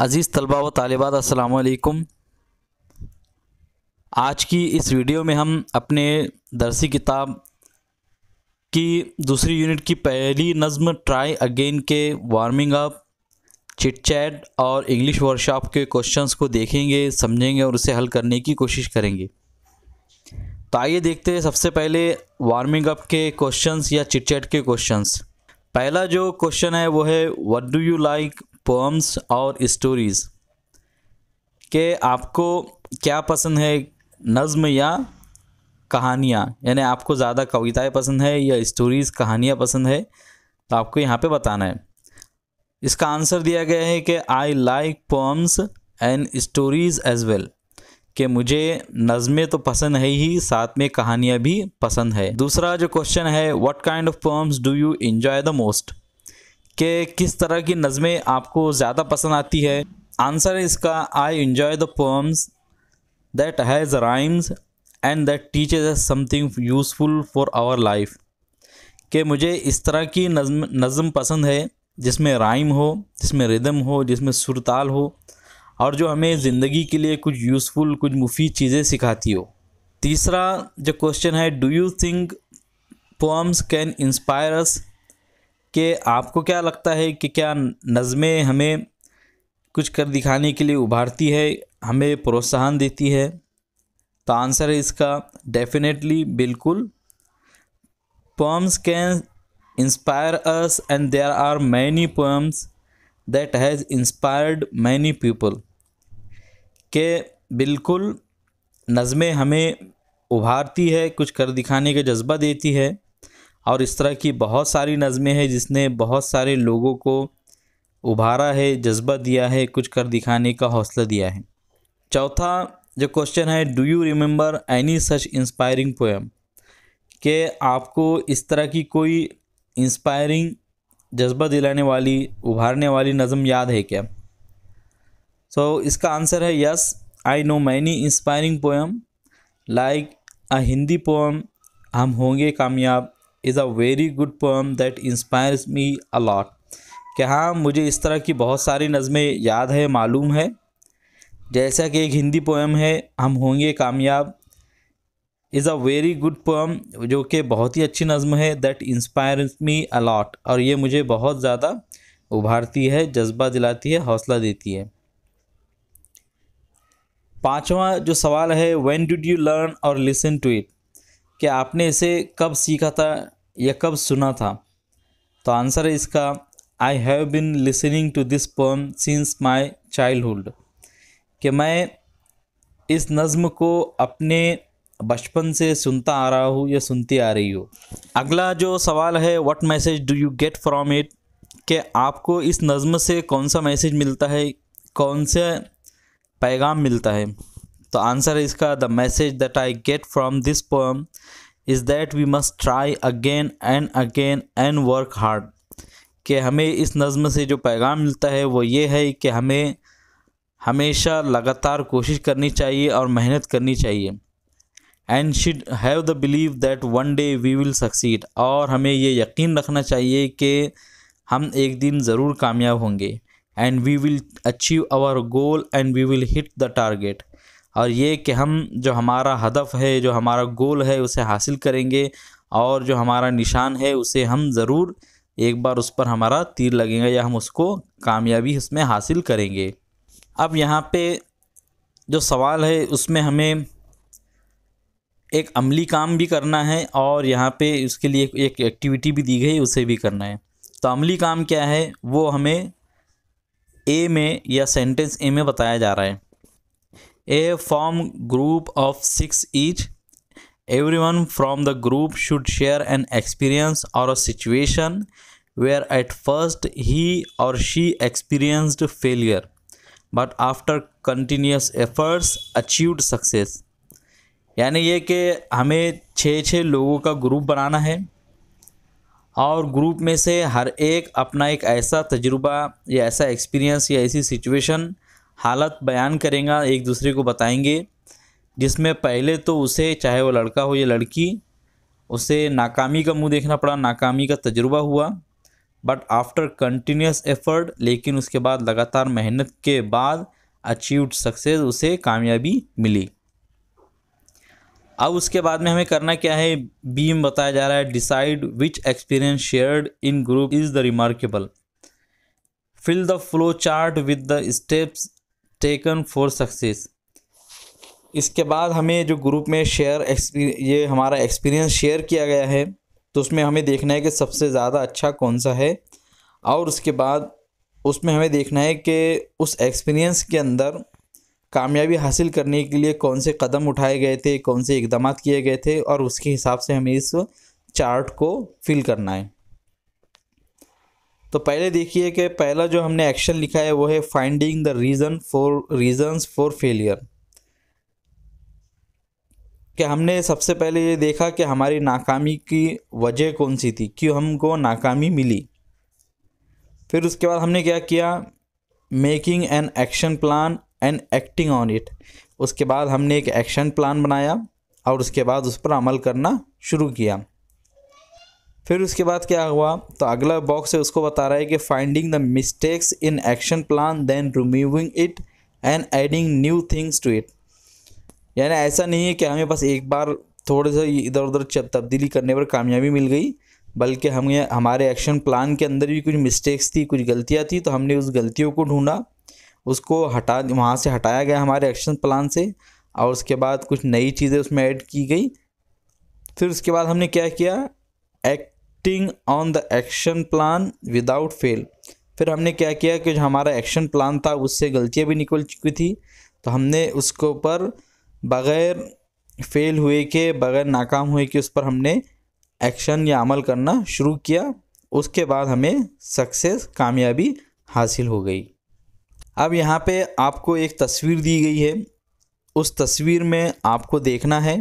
अज़ीज़ तलबा व तालिबात असलकम आज की इस वीडियो में हम अपने दरसी किताब की दूसरी यूनिट की पहली नज़म ट्राई अगेन के वार्मिंग अप चिट चैट और इंग्लिश वर्कशॉप के क्वेश्चंस को देखेंगे समझेंगे और उसे हल करने की कोशिश करेंगे तो आइए देखते हैं सबसे पहले वार्मिंग अप के क्वेश्चंस या चिट चैट के क्वेश्चंस पहला जो क्वेश्चन है वो है what do you like poems और स्टोरीज़ के आपको क्या पसंद है नज़म या कहानियाँ यानी आपको ज़्यादा कविताएं पसंद है या स्टोरीज़ कहानियाँ पसंद है तो आपको यहाँ पे बताना है इसका आंसर दिया गया है कि I like poems and stories as well कि मुझे नज़में तो पसंद है ही साथ में कहानियाँ भी पसंद है दूसरा जो क्वेश्चन है what kind of poems do you enjoy the most कि किस तरह की नज़में आपको ज़्यादा पसंद आती है आंसर है इसका I enjoy the poems that has rhymes and that teaches us something useful for our life कि मुझे इस तरह की नज्म नज़म पसंद है जिसमें राइम हो जिसमें रिदम हो जिसमें सुरताल हो और जो हमें ज़िंदगी के लिए कुछ यूज़फुल कुछ मुफीद चीज़ें सिखाती हो तीसरा जो क्वेश्चन है do you think poems can inspire us कि आपको क्या लगता है कि क्या नज़में हमें कुछ कर दिखाने के लिए उभारती है हमें प्रोत्साहन देती है तो आंसर है इसका डेफिनेटली बिल्कुल poems can inspire us and there are many poems that has inspired many people के बिल्कुल नज़में हमें उभारती है कुछ कर दिखाने का जज्बा देती है और इस तरह की बहुत सारी नज़में हैं जिसने बहुत सारे लोगों को उभारा है जज्बा दिया है कुछ कर दिखाने का हौसला दिया है चौथा जो क्वेश्चन है do you remember any such inspiring poem के आपको इस तरह की कोई इंस्पायरिंग जज्बा दिलाने वाली उभारने वाली नज़म याद है क्या सो so, इसका आंसर है yes I know many inspiring poem like a Hindi poem हम होंगे कामयाब is a very good poem that inspires me a lot कि हाँ मुझे इस तरह की बहुत सारी नज़में याद है मालूम है जैसा कि एक हिंदी पोएम है हम होंगे कामयाब is a very good poem जो कि बहुत ही अच्छी नज़म है दैट इंस्पायर्स मी अलॉट और ये मुझे बहुत ज़्यादा उभारती है जज्बा दिलाती है हौसला देती है पांचवा जो सवाल है व्हेन डिड यू लर्न और लिसन टू इट कि आपने इसे कब सीखा था या कब सुना था तो आंसर है इसका I have been listening to this poem since my childhood कि मैं इस नज़म को अपने बचपन से सुनता आ रहा हूँ या सुनती आ रही हूँ अगला जो सवाल है what message do you get from it कि आपको इस नज़म से कौन सा मैसेज मिलता है कौन सा पैगाम मिलता है तो आंसर है इसका the message that I get from this poem is that we must try again and again and work hard कि हमें इस नज़म से जो पैगाम मिलता है वो ये है कि हमें हमेशा लगातार कोशिश करनी चाहिए और मेहनत करनी चाहिए and should have the believe that one day we will succeed और हमें ये यकीन रखना चाहिए कि हम एक दिन ज़रूर कामयाब होंगे and we will achieve our goal and we will hit the target और ये कि हम जो हमारा हदफ है जो हमारा गोल है उसे हासिल करेंगे और जो हमारा निशान है उसे हम ज़रूर एक बार उस पर हमारा तीर लगेगा या हम उसको कामयाबी उसमें हासिल करेंगे अब यहाँ पे जो सवाल है उसमें हमें एक अमली काम भी करना है और यहाँ पे उसके लिए एक, एक एक्टिविटी भी दी गई उसे भी करना है तो अमली काम क्या है वो हमें ए में या सेंटेंस ए में बताया जा रहा है A form group of six each every one from the group should share an experience और a situation where at first he और she experienced failure but after continuous efforts achieved success यानी ये कि हमें छः छः लोगों का ग्रुप बनाना है और ग्रुप में से हर एक अपना एक ऐसा तजुर्बा या ऐसा एक्सपीरियंस या ऐसी सिचुएशन हालत बयान करेंगे एक दूसरे को बताएंगे जिसमें पहले तो उसे चाहे वो लड़का हो या लड़की उसे नाकामी का मुंह देखना पड़ा नाकामी का तजुर्बा हुआ बट आफ्टर कंटिन्यूस एफर्ट लेकिन उसके बाद लगातार मेहनत के बाद अचीव सक्सेस उसे कामयाबी मिली अब उसके बाद में हमें करना क्या है बीम बताया जा रहा है decide which experience shared in group is the remarkable fill the flow chart with the steps taken for success इसके बाद हमें जो ग्रुप में शेयर ये हमारा एक्सपीरियंस शेयर किया गया है तो उसमें हमें देखना है कि सबसे ज़्यादा अच्छा कौन सा है और उसके बाद उसमें हमें देखना है कि उस एक्सपीरियंस के अंदर कामयाबी हासिल करने के लिए कौन से कदम उठाए गए थे कौन से इकदाम किए गए थे और उसके हिसाब से हमें इस चार्ट को फिल करना है तो पहले देखिए कि पहला जो हमने एक्शन लिखा है वो है finding the reason for reasons for failure कि हमने सबसे पहले ये देखा कि हमारी नाकामी की वजह कौन सी थी क्यों हमको नाकामी मिली फिर उसके बाद हमने क्या किया making an action plan and acting on it उसके बाद हमने एक एक्शन प्लान बनाया और उसके बाद उस पर अमल करना शुरू किया फिर उसके बाद क्या हुआ तो अगला बॉक्स है उसको बता रहा है कि finding the mistakes in action plan then removing it and adding new things to it यानी ऐसा नहीं है कि हमें बस एक बार थोड़े से इधर उधर तब्दीली करने पर कामयाबी मिल गई बल्कि हमें हमारे एक्शन प्लान के अंदर भी कुछ मिस्टेक्स थी कुछ गलतियाँ थी तो हमने उस गलतियों को ढूंढा उसको हटा वहाँ से हटाया गया हमारे एक्शन प्लान से और उसके बाद कुछ नई चीज़ें उसमें ऐड की गई फिर उसके बाद हमने क्या किया एक acting on the action plan without fail फिर हमने क्या किया कि जो हमारा एक्शन प्लान था उससे गलतियाँ भी निकल चुकी थी तो हमने उसके ऊपर बग़ैर फेल हुए के बग़ैर नाकाम हुए के उस पर हमने एक्शन या अमल करना शुरू किया उसके बाद हमें सक्सेस कामयाबी हासिल हो गई अब यहाँ पे आपको एक तस्वीर दी गई है उस तस्वीर में आपको देखना है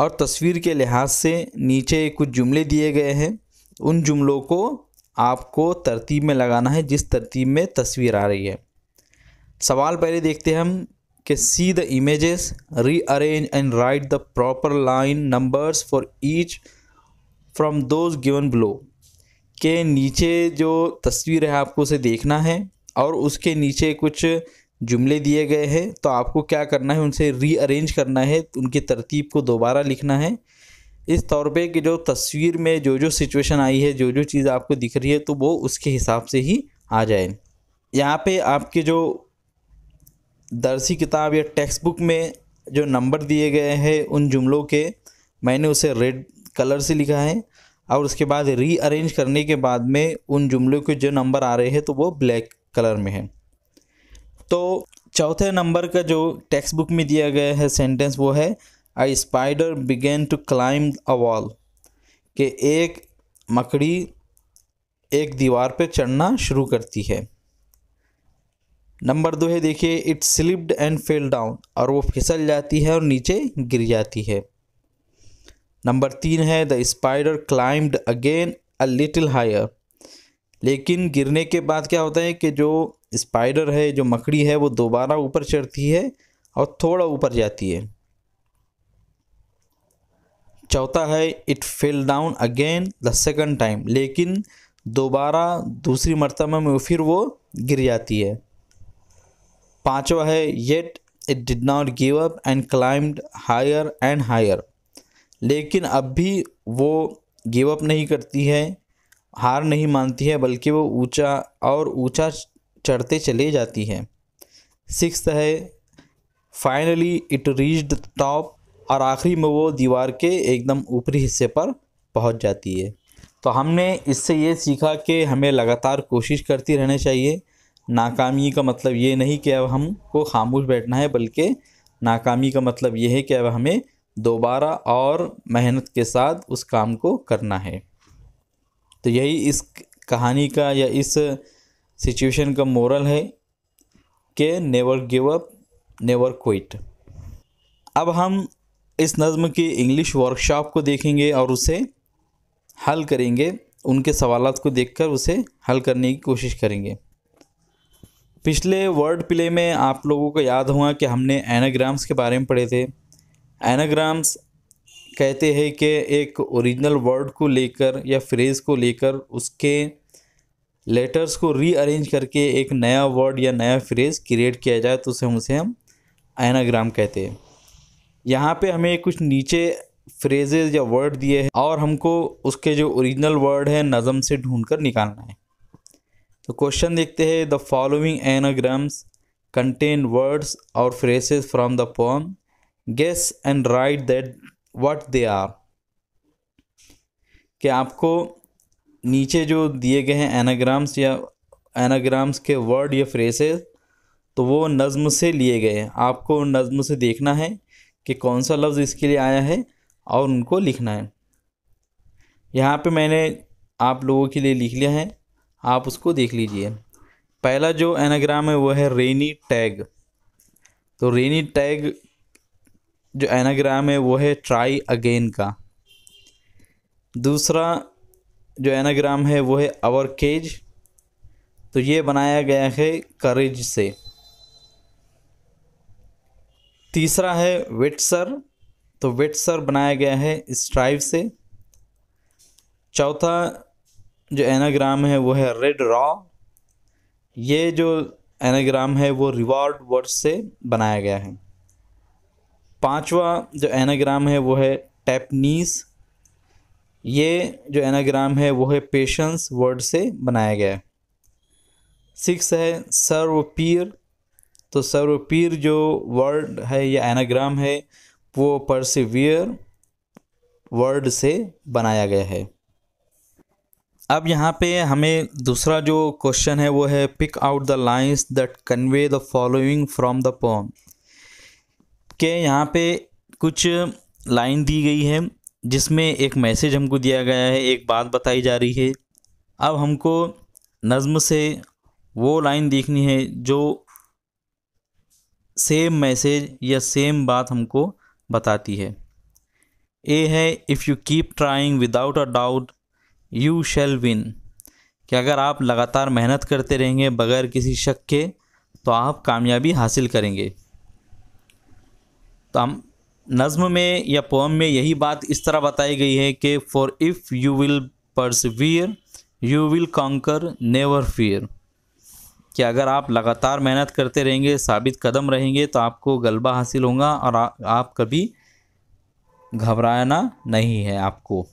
और तस्वीर के लिहाज से नीचे कुछ जुमले दिए गए हैं उन जुमलों को आपको तरतीब में लगाना है जिस तरतीब में तस्वीर आ रही है सवाल पहले देखते हैं हम कि see the images rearrange and write the proper line numbers for each from those given below के नीचे जो तस्वीर है आपको उसे देखना है और उसके नीचे कुछ जुमले दिए गए हैं तो आपको क्या करना है उनसे रीअरेंज करना है उनकी तरतीब को दोबारा लिखना है इस तौर पे कि जो तस्वीर में जो जो सिचुएशन आई है जो जो चीज़ आपको दिख रही है तो वो उसके हिसाब से ही आ जाए यहाँ पे आपके जो दर्सी किताब या टेक्स्ट बुक में जो नंबर दिए गए हैं उन जुमलों के मैंने उसे रेड कलर से लिखा है और उसके बाद रीअरेंज करने के बाद में उन जुमलों के जो नंबर आ रहे हैं तो वो ब्लैक कलर में है तो चौथे नंबर का जो टेक्स्ट बुक में दिया गया है सेंटेंस वो है I spider began to climb a wall के एक मकड़ी एक दीवार पर चढ़ना शुरू करती है नंबर दो है देखिए it slipped and fell down और वो फिसल जाती है और नीचे गिर जाती है नंबर तीन है the spider climbed again a little higher लेकिन गिरने के बाद क्या होता है कि जो स्पाइडर है जो मकड़ी है वो दोबारा ऊपर चढ़ती है और थोड़ा ऊपर जाती है चौथा है it fell down again the second time लेकिन दोबारा दूसरी मरतबा में फिर वो गिर जाती है पांचवा है yet it did not give up and climbed higher and higher लेकिन अब भी वो गिव अप नहीं करती है हार नहीं मानती है बल्कि वो ऊंचा और ऊंचा चढ़ते चले जाती है सिक्स है फाइनली इट रीच्ड टॉप और आखिरी में वो दीवार के एकदम ऊपरी हिस्से पर पहुंच जाती है तो हमने इससे ये सीखा कि हमें लगातार कोशिश करती रहने चाहिए नाकामी का मतलब ये नहीं कि अब हमको खामोश बैठना है बल्कि नाकामी का मतलब ये है कि अब हमें दोबारा और मेहनत के साथ उस काम को करना है तो यही इस कहानी का या इस सिचुएशन का मोरल है कि never give up never quit अब हम इस नज़म की इंग्लिश वर्कशॉप को देखेंगे और उसे हल करेंगे उनके सवाल को देखकर उसे हल करने की कोशिश करेंगे पिछले वर्ड प्ले में आप लोगों को याद हुआ कि हमने एनाग्राम्स के बारे में पढ़े थे एनाग्राम्स कहते हैं कि एक ओरिजिनल वर्ड को लेकर या फ्रेज़ को लेकर उसके लेटर्स को रीअरेंज करके एक नया वर्ड या नया फ्रेज़ क्रिएट किया जाए तो उसे हम उसे हम एनाग्राम कहते हैं यहाँ पे हमें कुछ नीचे फ्रेजेज या वर्ड दिए हैं और हमको उसके जो ओरिजिनल वर्ड है नज़म से ढूंढ कर निकालना है तो क्वेश्चन देखते हैं the following anagrams contain words और phrases from the poem guess and write that what they are कि आपको नीचे जो दिए गए हैं एनाग्राम्स या एनाग्राम्स के वर्ड या फ्रेसेस तो वो नज़म से लिए गए हैं आपको नज़म से देखना है कि कौन सा लफ्ज़ इसके लिए आया है और उनको लिखना है यहाँ पे मैंने आप लोगों के लिए लिख लिया है आप उसको देख लीजिए पहला जो एनाग्राम है वो है रेनी टैग तो रेनी टैग जो एनाग्राम है वो है ट्राई अगेन का दूसरा जो एनाग्राम है वो है अवर केज तो ये बनाया गया है करेज से तीसरा है वेटसर तो वेटसर बनाया गया है स्ट्राइव से चौथा जो एनाग्राम है वो है रेड रॉ ये जो एनाग्राम है वो रिवॉर्ड वर्ड से बनाया गया है पांचवा जो एनाग्राम है वो है टैपनीस ये जो एनाग्राम है वो है पेशेंस वर्ड से बनाया गया है सिक्स है सर्व पीर तो सर्व पीर जो वर्ड है या एनाग्राम है वो परसिवियर वर्ड से बनाया गया है अब यहाँ पे हमें दूसरा जो क्वेश्चन है वो है pick out the lines that convey the following from the poem के यहाँ पे कुछ लाइन दी गई है जिसमें एक मैसेज हमको दिया गया है एक बात बताई जा रही है अब हमको नज़म से वो लाइन देखनी है जो सेम मैसेज या सेम बात हमको बताती है ए है if you keep trying without a doubt you shall win कि अगर आप लगातार मेहनत करते रहेंगे बगैर किसी शक के तो आप कामयाबी हासिल करेंगे तो हम नज़म में या पोम में यही बात इस तरह बताई गई है कि for if you will persevere you will conquer never fear कि अगर आप लगातार मेहनत करते रहेंगे साबित कदम रहेंगे तो आपको गलबा हासिल होगा और आ, आप कभी घबराना नहीं है आपको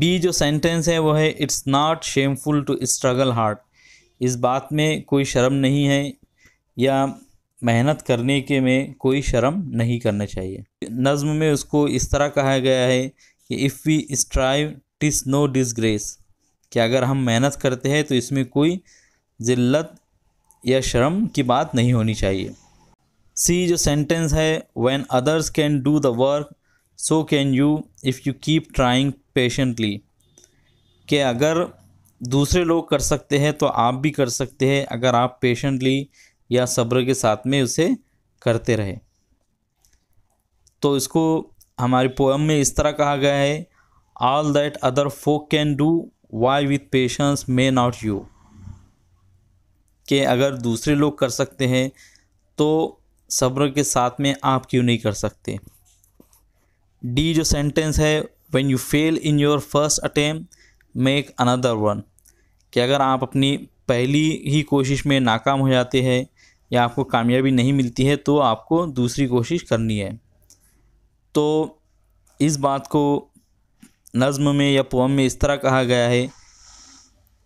बी जो सेंटेंस है वो है it's not shameful to struggle hard इस बात में कोई शर्म नहीं है या मेहनत करने के में कोई शर्म नहीं करना चाहिए नज़म में उसको इस तरह कहा गया है कि if we strive TISS no disgrace कि अगर हम मेहनत करते हैं तो इसमें कोई ज़िल्लत या शर्म की बात नहीं होनी चाहिए सी जो सेंटेंस है when others can do the work so can you if you keep trying patiently कि अगर दूसरे लोग कर सकते हैं तो आप भी कर सकते हैं अगर आप पेशेंटली या सब्र के साथ में उसे करते रहे तो इसको हमारी पोएम में इस तरह कहा गया है all that other folk can do why with patience may not you के अगर दूसरे लोग कर सकते हैं तो सब्र के साथ में आप क्यों नहीं कर सकते डी जो सेंटेंस है when you fail in your first attempt make another one कि अगर आप अपनी पहली ही कोशिश में नाकाम हो जाते हैं या आपको कामयाबी नहीं मिलती है तो आपको दूसरी कोशिश करनी है तो इस बात को नज़म में या पोम में इस तरह कहा गया है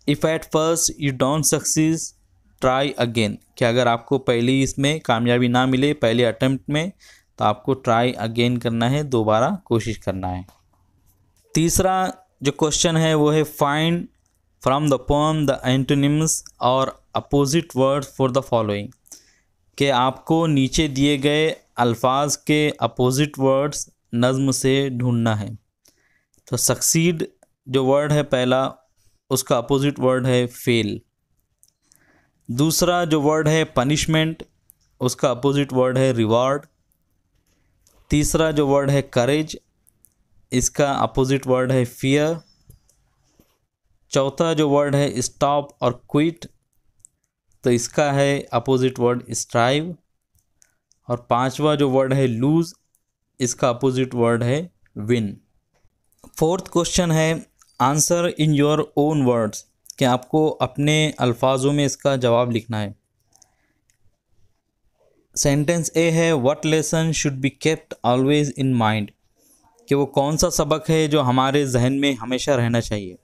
if at first you don't success try again कि अगर आपको पहली इसमें कामयाबी ना मिले पहले अटैम्प्ट में तो आपको ट्राई अगेन करना है दोबारा कोशिश करना है तीसरा जो क्वेश्चन है वो है find from the poem the antonyms और opposite word for the following कि आपको नीचे दिए गए अल्फाज के अपोज़िट वर्ड्स नज़म से ढूंढना है तो सक्सीड जो वर्ड है पहला उसका अपोज़िट वर्ड है फेल दूसरा जो वर्ड है पनिशमेंट उसका अपोज़िट वर्ड है रिवार्ड तीसरा जो वर्ड है करेज इसका अपोज़िट वर्ड है फियर चौथा जो वर्ड है स्टॉप और क्विट तो इसका है अपोजिट वर्ड स्ट्राइव और पांचवा जो वर्ड है लूज इसका अपोजिट वर्ड है विन फोर्थ क्वेश्चन है answer in your own words कि आपको अपने अल्फाजों में इसका जवाब लिखना है सेंटेंस ए है what lesson should be kept always in mind कि वो कौन सा सबक है जो हमारे जहन में हमेशा रहना चाहिए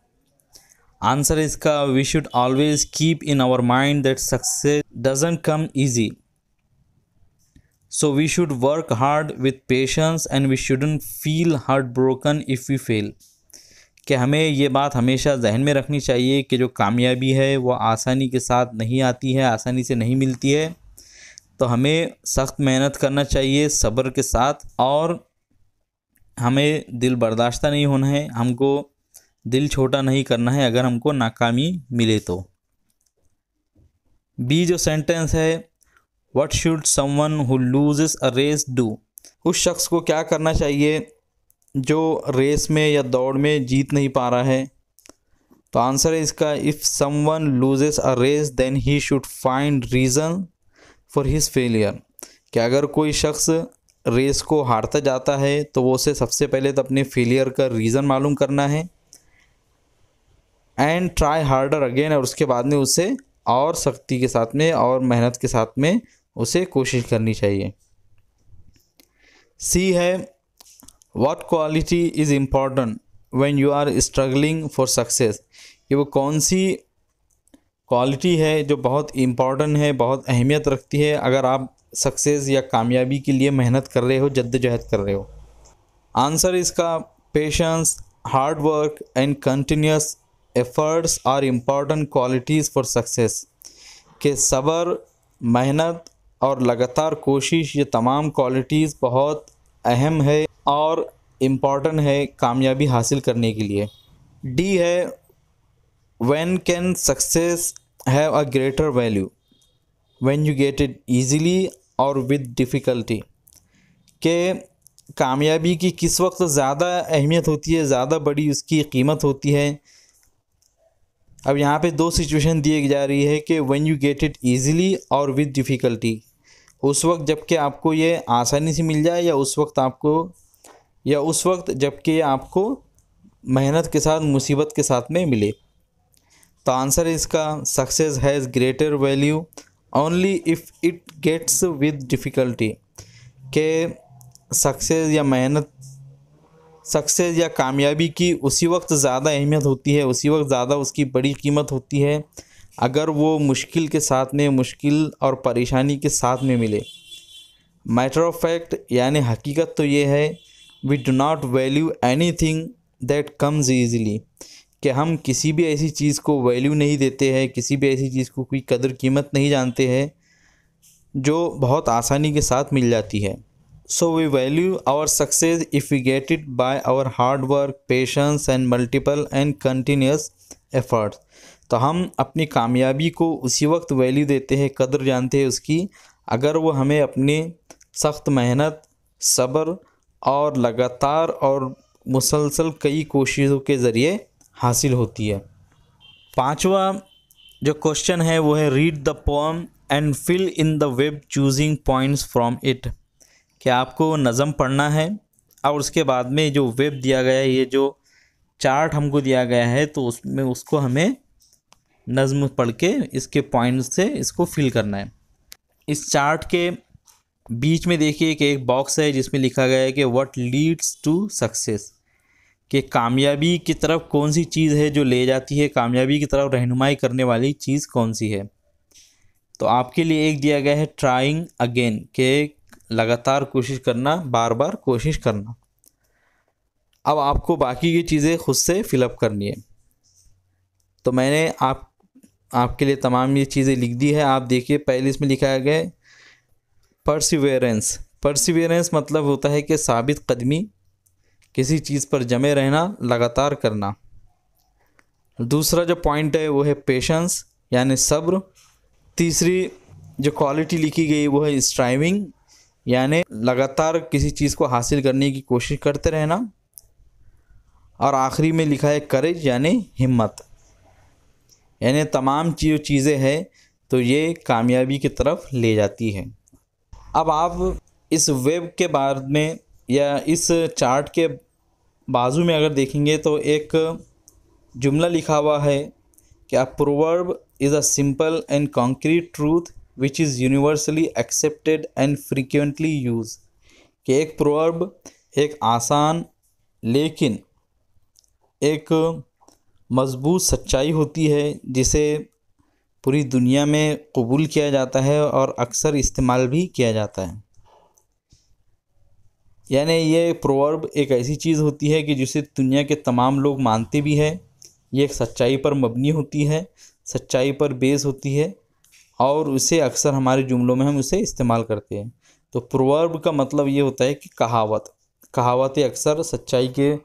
आंसर इसका we should always keep in our mind that success doesn't come easy so we should work hard with patience and we shouldn't feel heart broken if you fail कि हमें ये बात हमेशा जहन में रखनी चाहिए कि जो कामयाबी है वो आसानी के साथ नहीं आती है आसानी से नहीं मिलती है तो हमें सख्त मेहनत करना चाहिए सब्र के साथ और हमें दिल बर्दाश्त नहीं होना है हमको दिल छोटा नहीं करना है अगर हमको नाकामी मिले तो बी जो सेंटेंस है what should someone who loses a race do उस शख्स को क्या करना चाहिए जो रेस में या दौड़ में जीत नहीं पा रहा है तो आंसर है इसका if someone loses a race then he should find reason for his failure कि अगर कोई शख्स रेस को हारता जाता है तो वो उसे सबसे पहले तो अपने फेलियर का रीज़न मालूम करना है एंड ट्राई हार्डर अगेन और उसके बाद में उसे और सख्ती के साथ में और मेहनत के साथ में उसे कोशिश करनी चाहिए सी है what quality is important when you are struggling for success कि वो कौन सी क्वालिटी है जो बहुत इम्पॉर्टेंट है बहुत अहमियत रखती है अगर आप सक्सेस या कामयाबी के लिए मेहनत कर रहे हो जद्दोजहद कर रहे हो आंसर इसका patience hard work and continuous efforts are important qualities for success के सब्र मेहनत और लगातार कोशिश ये तमाम क्वालिटीज़ बहुत अहम है और इम्पॉर्टेंट है कामयाबी हासिल करने के लिए डी है when can success have a greater value when you get it easily और विद डिफ़िकल्टी के कामयाबी की किस वक्त ज़्यादा अहमियत होती है ज़्यादा बड़ी उसकी कीमत होती है अब यहाँ पे दो सिचुएशन दिए जा रही है कि when you get it easily और विद डिफ़िकल्टी उस वक्त जबकि आपको ये आसानी से मिल जाए या उस वक्त आपको या उस वक्त जबकि ये आपको मेहनत के साथ मुसीबत के साथ में मिले तो आंसर इसका success has greater value only if it gets with difficulty के सक्सेस या मेहनत सक्सेस या कामयाबी की उसी वक्त ज़्यादा अहमियत होती है उसी वक्त ज़्यादा उसकी बड़ी कीमत होती है अगर वो मुश्किल के साथ में मुश्किल और परेशानी के साथ में मिले मैटर ऑफ फैक्ट यानी हकीकत तो ये है we do not value anything that comes easily कि हम किसी भी ऐसी चीज़ को वैल्यू नहीं देते हैं किसी भी ऐसी चीज़ को कोई कदर कीमत नहीं जानते हैं जो बहुत आसानी के साथ मिल जाती है so we value our success if you get it by our hard work patience and multiple and continuous efforts तो हम अपनी कामयाबी को उसी वक्त वैल्यू देते हैं कदर जानते हैं उसकी अगर वो हमें अपनी सख्त मेहनत सब्र और लगातार और मुसलसल कई कोशिशों के ज़रिए हासिल होती है पांचवा जो क्वेश्चन है वो है read the poem and fill in the web choosing points from it कि आपको नज़म पढ़ना है और उसके बाद में जो वेब दिया गया है ये जो चार्ट हमको दिया गया है तो उसमें उसको हमें नज़म पढ़ के इसके पॉइंट से इसको फिल करना है इस चार्ट के बीच में देखिए कि एक बॉक्स है जिसमें लिखा गया है कि व्हाट लीड्स टू सक्सेस कि कामयाबी की तरफ कौन सी चीज़ है जो ले जाती है कामयाबी की तरफ रहनुमाई करने वाली चीज़ कौन सी है तो आपके लिए एक दिया गया है ट्राइंग अगेन के लगातार कोशिश करना बार बार कोशिश करना अब आपको बाकी की चीज़ें खुद से फिलअप करनी है तो मैंने आप आपके लिए तमाम ये चीज़ें लिख दी है आप देखिए पहले इसमें लिखा गया है परसिवेरेंस परसिवेरेंस मतलब होता है कि साबित कदमी किसी चीज़ पर जमे रहना लगातार करना दूसरा जो पॉइंट है वो है पेशेंस यानी सब्र तीसरी जो क्वालिटी लिखी गई वो है स्ट्राइविंग यानी लगातार किसी चीज़ को हासिल करने की कोशिश करते रहना और आखिरी में लिखा है करेज यानी हिम्मत यानी तमाम जो चीज़ें हैं तो ये कामयाबी की तरफ ले जाती है अब आप इस वेब के बाद में या इस चार्ट के बाजू में अगर देखेंगे तो एक जुमला लिखा हुआ है कि a proverb is a simple and concrete truth which is universally accepted and frequently use कि एक प्रोवर्ब एक आसान लेकिन एक मजबूत सच्चाई होती है जिसे पूरी दुनिया में कबूल किया जाता है और अक्सर इस्तेमाल भी किया जाता है यानी ये प्रोवर्ब एक ऐसी चीज़ होती है कि जिसे दुनिया के तमाम लोग मानते भी हैं ये एक सच्चाई पर मबनी होती है सच्चाई पर बेस होती है और उसे अक्सर हमारे जुमलों में हम उसे इस्तेमाल करते हैं तो प्रोवर्ब का मतलब ये होता है कि कहावत कहावतें अक्सर सच्चाई के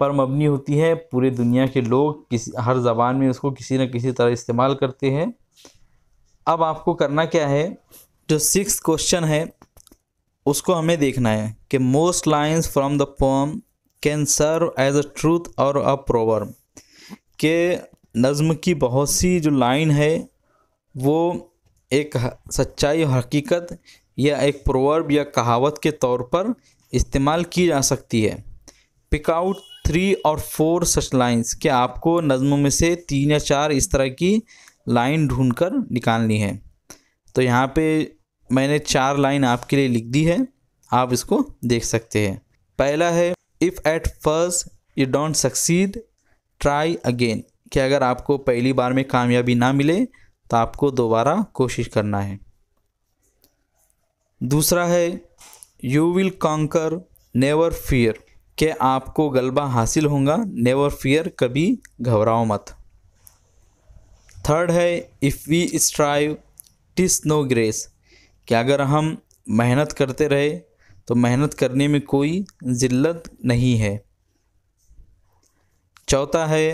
पर मबनी होती है पूरे दुनिया के लोग किसी हर ज़बान में उसको किसी न किसी तरह इस्तेमाल करते हैं अब आपको करना क्या है जो सिक्स क्वेश्चन है उसको हमें देखना है कि most lines from the poem can serve as a truth और अ प्रोवर्ब के नज़म की बहुत सी जो लाइन है वो एक सच्चाई और हकीकत या एक प्रोवर्ब या कहावत के तौर पर इस्तेमाल की जा सकती है पिक आउट थ्री और फोर सच लाइन्स के आपको नज़मों में से तीन या चार इस तरह की लाइन ढूंढकर कर निकालनी है तो यहाँ पे मैंने चार लाइन आपके लिए लिख दी है आप इसको देख सकते हैं पहला है if at first you don't succeed try again कि अगर आपको पहली बार में कामयाबी ना मिले तो आपको दोबारा कोशिश करना है दूसरा है you will conquer never fear के आपको गलबा हासिल होगा नेवर फियर कभी घबराओ मत थर्ड है if we strive TISS no grace कि अगर हम मेहनत करते रहे तो मेहनत करने में कोई ज़िल्लत नहीं है चौथा है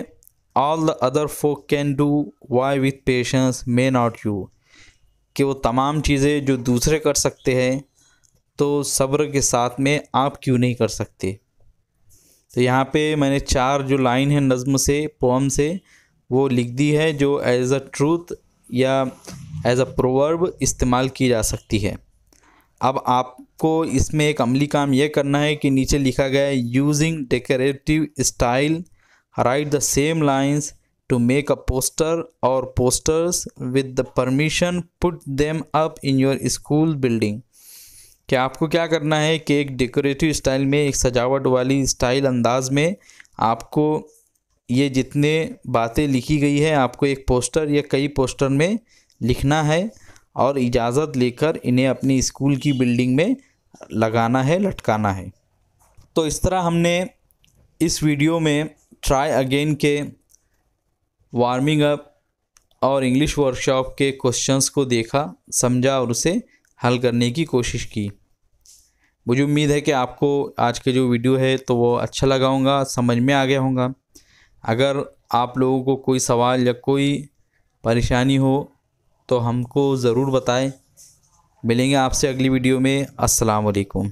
all the other folk can do why with patience may not you कि वो तमाम चीज़ें जो दूसरे कर सकते हैं तो सब्र के साथ में आप क्यों नहीं कर सकते तो यहाँ पे मैंने चार जो लाइन है नज़म से पोम से वो लिख दी है जो एज़ अ ट्रूथ या एज़ अ प्रोवर्ब इस्तेमाल की जा सकती है अब आपको इसमें एक अमली काम यह करना है कि नीचे लिखा गया है using decorative style write the same lines to make a poster or posters with the permission put them up in your school building क्या आपको क्या करना है कि एक डेकोरेटिव स्टाइल में एक सजावट वाली स्टाइल अंदाज में आपको ये जितने बातें लिखी गई है आपको एक पोस्टर या कई पोस्टर में लिखना है और इजाज़त लेकर इन्हें अपनी स्कूल की बिल्डिंग में लगाना है लटकाना है तो इस तरह हमने इस वीडियो में ट्राई अगेन के वार्मिंग अप और इंग्लिश वर्कशॉप के क्वेश्चंस को देखा समझा और उसे हल करने की कोशिश की मुझे उम्मीद है कि आपको आज के जो वीडियो है तो वो अच्छा लगा होगा समझ में आ गया होगा अगर आप लोगों को कोई सवाल या कोई परेशानी हो तो हमको ज़रूर बताएं मिलेंगे आपसे अगली वीडियो में अस्सलाम वालेकुम